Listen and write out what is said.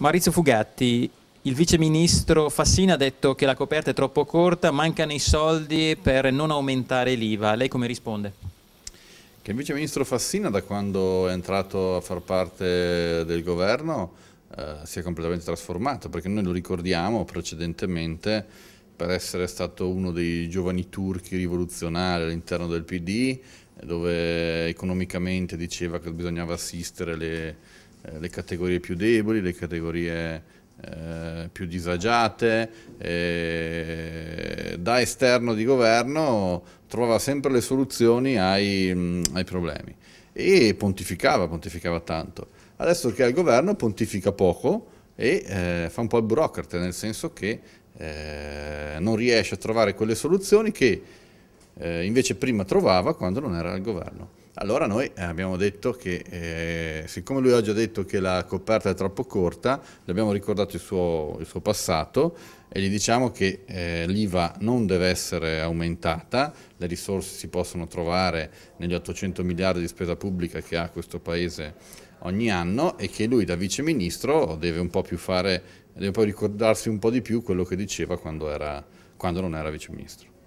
Maurizio Fugatti, il viceministro Fassina ha detto che la coperta è troppo corta, mancano i soldi per non aumentare l'IVA. Lei come risponde? Che il viceministro Fassina, da quando è entrato a far parte del governo, eh, si è completamente trasformato, perché noi lo ricordiamo precedentemente per essere stato uno dei giovani turchi rivoluzionari all'interno del PD, dove economicamente diceva che bisognava assistere le eh, le categorie più deboli, le categorie eh, più disagiate, eh, da esterno di governo trova sempre le soluzioni ai, mm, ai problemi e pontificava, pontificava tanto. Adesso che è al governo pontifica poco e eh, fa un po' il burocrate, nel senso che eh, non riesce a trovare quelle soluzioni che eh, invece prima trovava quando non era al governo. Allora noi eh, abbiamo detto che, eh, siccome lui oggi ha detto che la coperta è troppo corta, gli abbiamo ricordato il suo, il suo passato e gli diciamo che eh, l'IVA non deve essere aumentata, le risorse si possono trovare negli 800 miliardi di spesa pubblica che ha questo Paese ogni anno e che lui da Vice Ministro deve un po' più fare, deve un ricordarsi un po' di più quello che diceva quando, era, quando non era Vice Ministro.